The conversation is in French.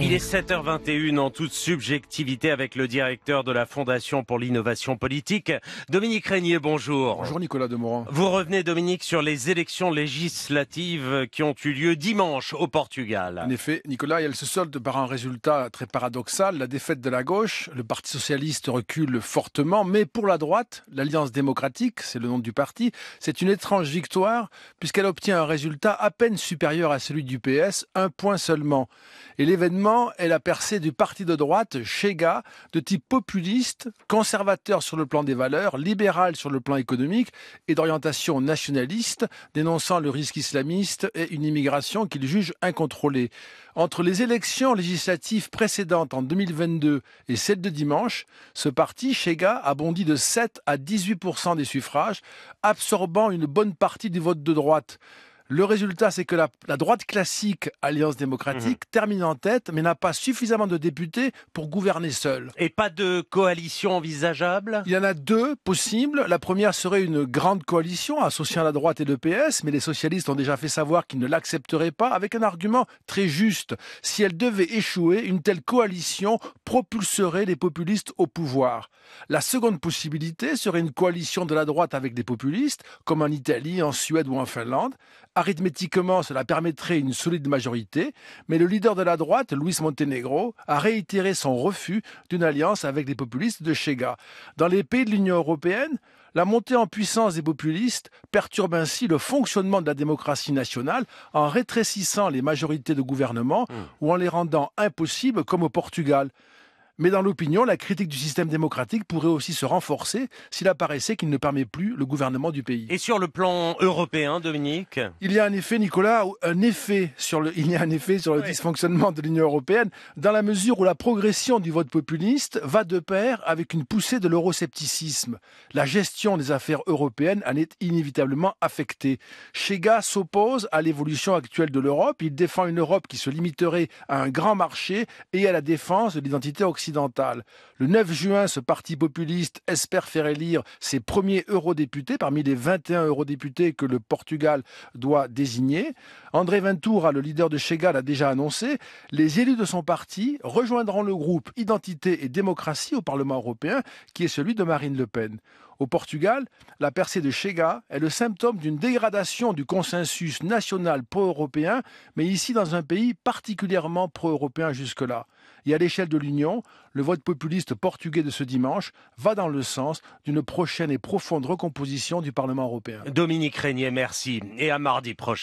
Il est 7h21 en toute subjectivité avec le directeur de la Fondation pour l'innovation politique, Dominique Régnier, bonjour. Bonjour Nicolas Demorand. Vous revenez Dominique sur les élections législatives qui ont eu lieu dimanche au Portugal. En effet, Nicolas, elle se solde par un résultat très paradoxal, la défaite de la gauche, le Parti socialiste recule fortement, mais pour la droite, l'Alliance démocratique, c'est le nom du parti, c'est une étrange victoire puisqu'elle obtient un résultat à peine supérieur à celui du PS, un point seulement. Et l'événement elle a percé du parti de droite, Chega, de type populiste, conservateur sur le plan des valeurs, libéral sur le plan économique et d'orientation nationaliste, dénonçant le risque islamiste et une immigration qu'il juge incontrôlée. Entre les élections législatives précédentes en 2022 et celles de dimanche, ce parti, Chega, a bondi de 7 à 18 des suffrages, absorbant une bonne partie du vote de droite. Le résultat, c'est que la, droite classique, Alliance démocratique, mhm. termine en tête, mais n'a pas suffisamment de députés pour gouverner seule. Et pas de coalition envisageable Il y en a deux possibles. La première serait une grande coalition associant la droite et le PS, mais les socialistes ont déjà fait savoir qu'ils ne l'accepteraient pas, avec un argument très juste. Si elle devait échouer, une telle coalition propulserait les populistes au pouvoir. La seconde possibilité serait une coalition de la droite avec des populistes, comme en Italie, en Suède ou en Finlande Arithmétiquement, cela permettrait une solide majorité, mais le leader de la droite, Luis Montenegro, a réitéré son refus d'une alliance avec les populistes de Chega. Dans les pays de l'Union européenne, la montée en puissance des populistes perturbe ainsi le fonctionnement de la démocratie nationale en rétrécissant les majorités de gouvernement mmh. ou en les rendant impossibles comme au Portugal. Mais dans l'opinion, la critique du système démocratique pourrait aussi se renforcer s'il apparaissait qu'il ne permet plus le gouvernement du pays. Et sur le plan européen, Dominique Il y a un effet, Nicolas, un effet sur le, il y a un effet sur le dysfonctionnement de l'Union européenne, dans la mesure où la progression du vote populiste va de pair avec une poussée de l'euroscepticisme. La gestion des affaires européennes en est inévitablement affectée. Chega s'oppose à l'évolution actuelle de l'Europe. Il défend une Europe qui se limiterait à un grand marché et à la défense de l'identité occidentale le 9 juin, ce parti populiste espère faire élire ses premiers eurodéputés parmi les 21 eurodéputés que le Portugal doit désigner. André Ventura, le leader de Chega, l'a déjà annoncé. Les élus de son parti rejoindront le groupe Identité et démocratie au Parlement européen, qui est celui de Marine Le Pen. Au Portugal, la percée de Chega est le symptôme d'une dégradation du consensus national pro-européen, mais ici dans un pays particulièrement pro-européen jusque-là. Et à l'échelle de l'Union, le vote populiste portugais de ce dimanche va dans le sens d'une prochaine et profonde recomposition du Parlement européen. Dominique Régnier, merci et à mardi prochain.